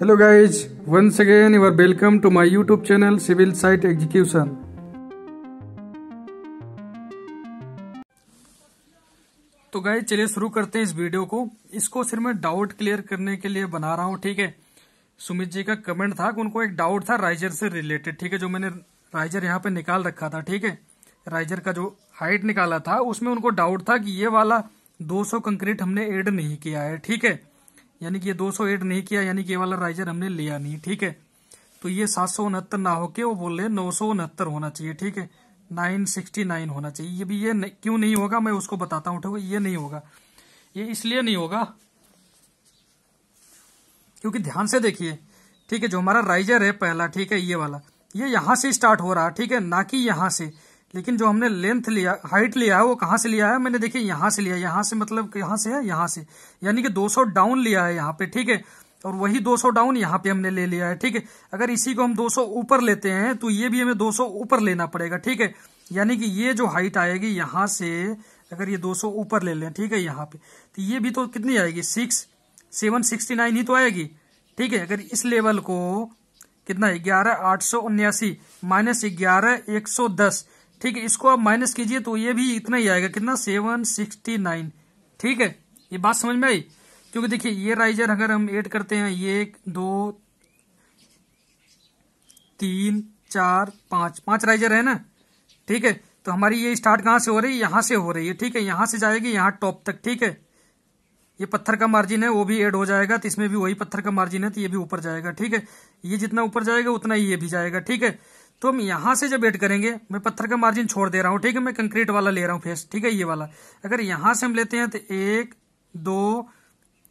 hello guys once again you are welcome to my YouTube channel Civil Site तो गाय चलिए शुरू करते हैं इस वीडियो को इसको सिर्फ मैं डाउट क्लियर करने के लिए बना रहा हूँ ठीक है सुमित जी का कमेंट था कि उनको एक डाउट था राइजर से रिलेटेड ठीक है जो मैंने राइजर यहाँ पे निकाल रखा था ठीक है राइजर का जो हाइट निकाला था उसमें उनको डाउट था कि ये वाला 200 कंक्रीट हमने एड नहीं किया है ठीक है यानी कि ये 208 नहीं किया यानी कि ये वाला राइजर हमने लिया नहीं ठीक है तो ये सात सौ उनहत्तर ना होके वो बोल रहे नौ सौ उनहत्तर होना चाहिए ठीक है नाइन सिक्सटी नाइन होना चाहिए ये भी ये क्यों नहीं होगा मैं उसको बताता हूं ठीक है ये नहीं होगा ये इसलिए नहीं होगा क्योंकि ध्यान से देखिए ठीक है जो हमारा राइजर है पहला ठीक है ये वाला ये यहां से स्टार्ट हो रहा ठीक है ना कि यहां से लेकिन जो हमने लेंथ लिया हाइट लिया है वो कहां से लिया है मैंने देखिए यहां से लिया यहां से मतलब यहां से है यहां से यानी कि 200 डाउन लिया है यहाँ पे ठीक है और वही 200 डाउन यहाँ पे हमने ले लिया है ठीक है अगर इसी को हम 200 ऊपर लेते हैं तो ये भी हमें 200 ऊपर लेना पड़ेगा ठीक है यानी कि ये जो हाइट आएगी यहाँ से अगर ये 200 ऊपर ले लें ठीक है यहाँ पे तो ये भी तो कितनी आएगी सिक्स सेवन सिक्सटी नाइन ही तो आएगी ठीक है अगर इस लेवल को कितना है ग्यारह आठ सौ उन्यासी माइनस ग्यारह एक सौ दस ठीक है इसको आप माइनस कीजिए तो ये भी इतना ही आएगा कितना सेवन सिक्सटी नाइन ठीक है ये बात समझ में आई क्योंकि देखिए ये राइजर अगर हम ऐड करते हैं ये एक दो तीन चार पांच पांच राइजर है ना ठीक है तो हमारी ये स्टार्ट कहां से हो रही है यहां से हो रही है ठीक है यहां से जाएगी यहाँ टॉप तक ठीक है ये पत्थर का मार्जिन है वो भी ऐड हो जाएगा तो इसमें भी वही पत्थर का मार्जिन है तो ये भी ऊपर जाएगा ठीक है ये जितना ऊपर जाएगा उतना ही ये भी जाएगा ठीक है तो हम यहां से जब एड करेंगे मैं पत्थर का मार्जिन छोड़ दे रहा हूं ठीक है मैं कंक्रीट वाला ले रहा हूं फेस ठीक है ये वाला अगर यहां से हम लेते हैं तो एक दो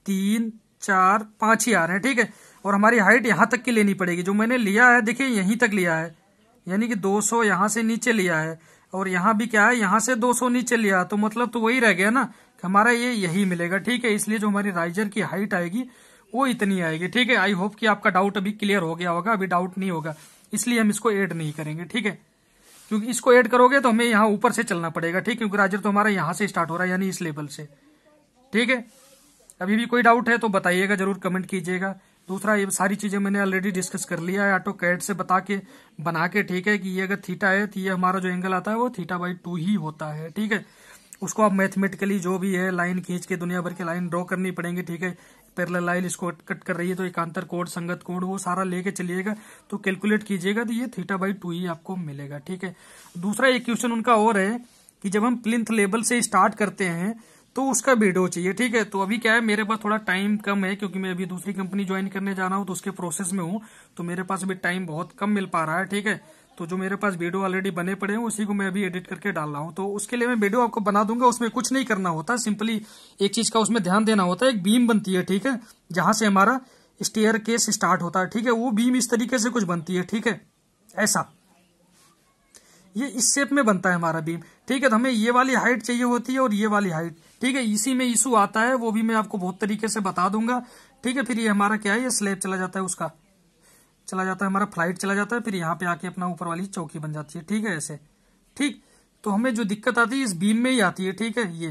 तीन चार पांच ही आ रहे हैं ठीक है और हमारी हाइट यहां तक की लेनी पड़ेगी जो मैंने लिया है देखिए यहीं तक लिया है यानी कि 200 सौ यहां से नीचे लिया है और यहां भी क्या है यहां से 200 नीचे लिया तो मतलब तो वही रह गया ना कि हमारा ये यही मिलेगा ठीक है इसलिए जो हमारी राइजर की हाइट आएगी वो इतनी आएगी ठीक है आई होप कि आपका डाउट अभी क्लियर हो गया होगा अभी डाउट नहीं होगा इसलिए हम इसको ऐड नहीं करेंगे ठीक है क्योंकि इसको ऐड करोगे तो हमें यहाँ ऊपर से चलना पड़ेगा ठीक है क्योंकि राजर तो हमारा यहाँ से स्टार्ट हो रहा है यानी इस लेवल से ठीक है अभी भी कोई डाउट है तो बताइएगा जरूर कमेंट कीजिएगा दूसरा ये सारी चीजें मैंने ऑलरेडी डिस्कस कर लिया है ऑटो कैट से बता के बना के ठीक है कि ये अगर थीटा है तो ये हमारा जो एंगल आता है वो थीटा बाई टू ही होता है ठीक है उसको आप मैथमेटिकली जो भी है लाइन खींच के दुनिया भर के लाइन ड्रॉ करनी पड़ेंगे ठीक है पैरल लाइन इसको कट कर रही है तो एकांतर कोड संगत कोड वो सारा लेके चलिएगा तो कैलकुलेट कीजिएगा तो ये थीटा बाई टू ही आपको मिलेगा ठीक है दूसरा एक क्वेश्चन उनका और है कि जब हम प्लिंथ लेवल से स्टार्ट करते हैं तो उसका वीडियो चाहिए ठीक है तो अभी क्या है मेरे पास थोड़ा टाइम कम है क्योंकि मैं अभी दूसरी कंपनी ज्वाइन करने जा रहा हूं तो उसके प्रोसेस में हूं तो मेरे पास अभी टाइम बहुत कम मिल पा रहा है ठीक है तो जो मेरे पास वीडियो ऑलरेडी बने पड़े हैं उसी को मैं अभी एडिट करके डाल रहा हूँ तो उसके लिए मैं वीडियो आपको बना दूंगा उसमें कुछ नहीं करना होता सिंपली एक चीज का उसमें ध्यान देना होता है एक बीम बनती है ठीक है जहां से हमारा स्टेयर केस स्टार्ट होता है ठीक है वो बीम इस तरीके से कुछ बनती है ठीक है ऐसा ये इस शेप में बनता है हमारा बीम ठीक है तो हमें ये वाली हाइट चाहिए होती है और ये वाली हाइट ठीक है इसी में इशू आता है वो भी मैं आपको बहुत तरीके से बता दूंगा ठीक है फिर ये हमारा क्या है ये स्लेब चला जाता है उसका चला जाता है हमारा फ्लाइट चला जाता है फिर यहाँ पे आके अपना ऊपर वाली चौकी बन जाती है ठीक है ऐसे ठीक तो हमें जो दिक्कत आती है इस बीम में ही आती है ठीक है ये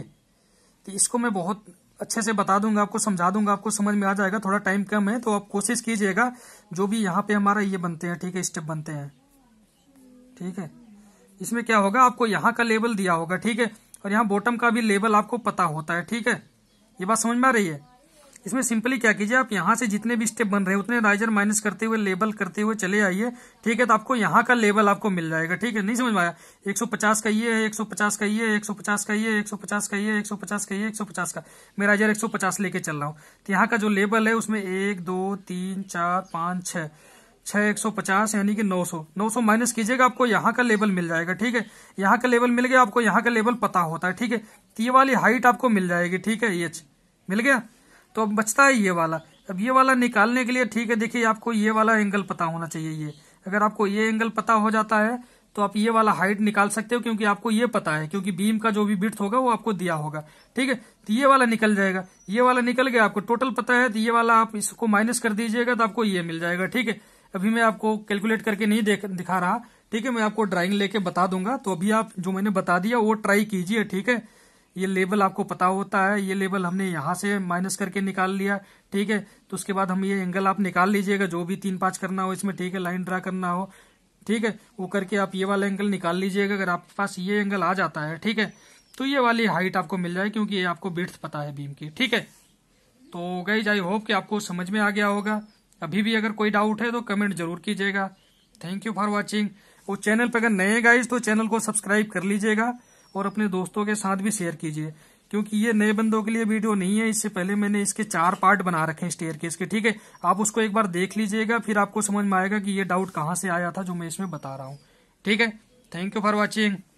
तो इसको मैं बहुत अच्छे से बता दूंगा आपको समझा दूंगा आपको समझ में आ जाएगा थोड़ा टाइम कम है तो आप कोशिश कीजिएगा जो भी यहाँ पे हमारा ये बनते हैं ठीक है स्टेप बनते हैं ठीक है इसमें क्या होगा आपको यहाँ का लेवल दिया होगा ठीक है और यहाँ बॉटम का भी लेवल आपको पता होता है ठीक है ये बात समझ में आ रही है इसमें सिंपली क्या कीजिए आप यहाँ से जितने भी स्टेप बन रहे हैं उतने राइजर माइनस करते हुए लेबल करते हुए चले आइए ठीक है तो आपको यहाँ का लेबल आपको मिल जाएगा ठीक है नहीं समझ एक सौ 150 का ये है 150 का ये है 150 का ये 150 का ये 150 का ये 150 का मैं राइजर 150 लेके चल रहा हूँ तो यहाँ का जो लेबल है उसमें एक दो तीन चार पाँच छः छः एक सौ पचास यानी कि नौ सौ नौ सौ माइनस कीजिएगा आपको यहाँ का लेवल मिल जाएगा ठीक है यहाँ का लेवल मिल गया आपको यहाँ का लेवल पता होता है ठीक है तो ये वाली हाइट आपको मिल जाएगी ठीक है ये मिल गया तो अब बचता है ये वाला अब ये वाला निकालने के लिए ठीक है देखिए आपको ये वाला एंगल पता होना चाहिए ये अगर आपको ये एंगल पता हो जाता है तो आप ये वाला हाइट निकाल सकते हो क्योंकि आपको ये पता है क्योंकि बीम का जो भी बिट होगा वो आपको दिया होगा ठीक है तो ये वाला निकल जाएगा ये वाला निकल गया आपको टोटल पता है तो ये वाला आप इसको माइनस कर दीजिएगा तो आपको ये मिल जाएगा ठीक है अभी मैं आपको कैलकुलेट करके नहीं दिखा रहा ठीक है मैं आपको ड्राइंग लेके बता दूंगा तो अभी आप जो मैंने बता दिया वो ट्राई कीजिए ठीक है ये लेवल आपको पता होता है ये लेवल हमने यहाँ से माइनस करके निकाल लिया ठीक है तो उसके बाद हम ये एंगल आप निकाल लीजिएगा जो भी तीन पाँच करना हो इसमें ठीक है लाइन ड्रा करना हो ठीक है वो करके आप ये वाला एंगल निकाल लीजिएगा अगर आपके पास ये एंगल आ जाता है ठीक है तो ये वाली हाइट आपको मिल जाए क्योंकि ये आपको बिट्स पता है बीम की ठीक है तो गई आई होप कि आपको समझ में आ गया होगा अभी भी अगर कोई डाउट है तो कमेंट जरूर कीजिएगा थैंक यू फॉर वॉचिंग और चैनल पर अगर नए गाइज तो चैनल को सब्सक्राइब कर लीजिएगा और अपने दोस्तों के साथ भी शेयर कीजिए क्योंकि ये नए बंदों के लिए वीडियो नहीं है इससे पहले मैंने इसके चार पार्ट बना रखे हैं स्टेयर केस के ठीक है आप उसको एक बार देख लीजिएगा फिर आपको समझ में आएगा कि ये डाउट कहाँ से आया था जो मैं इसमें बता रहा हूँ ठीक है थैंक यू फॉर वॉचिंग